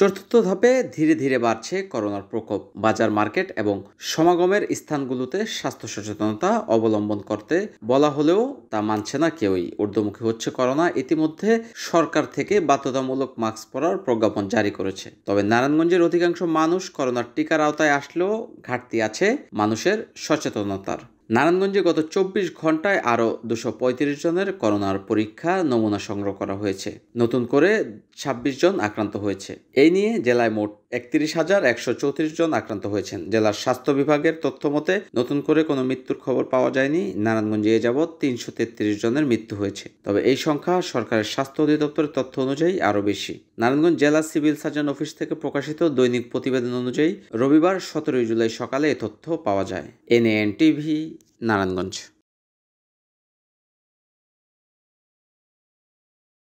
চতুর্থ ধাপে ধীরে ধীরে বাড়ছে করোনার প্রকোপ বাজার মার্কেট এবং সমাগমের স্থানগুলোতে স্বাস্থ্য সচেতনতা অবলম্বন করতে বলা হলেও তা মানছে না কেউই ঊর্ধ্বমুখী হচ্ছে করোনা ইতিমধ্যে সরকার থেকে বাধ্যতামূলক মাস্ক পরার প্রজ্ঞাপন জারি করেছে তবে নারায়ণগঞ্জের অধিকাংশ মানুষ করোনার টিকার আওতায় আসলেও ঘাটতি আছে মানুষের সচেতনতার নারায়ণগঞ্জে গত চব্বিশ ঘন্টায় আরও দুশো পঁয়ত্রিশ জনের করোনার পরীক্ষা নমুনা সংগ্রহ করা হয়েছে নতুন করে ছাব্বিশ জন আক্রান্ত হয়েছে এই নিয়ে জেলায় মোট একত্রিশ হাজার একশো চৌত্রিশ জন আক্রান্ত হয়েছেন জেলার স্বাস্থ্য বিভাগের তথ্য মতে নতুন করে কোনো মৃত্যুর খবর পাওয়া যায়নি নারায়ণগঞ্জে এ যাবৎ তিনশো তেত্রিশ জনের মৃত্যু হয়েছে তবে এই সংখ্যা সরকারের স্বাস্থ্য অধিদপ্তরের তথ্য অনুযায়ী আরও বেশি নারায়ণগঞ্জ জেলা সিভিল সার্জন অফিস থেকে প্রকাশিত দৈনিক প্রতিবেদন অনুযায়ী রবিবার সতেরোই জুলাই সকালে এ তথ্য পাওয়া যায় এনএএন টিভি নারায়ণগঞ্জ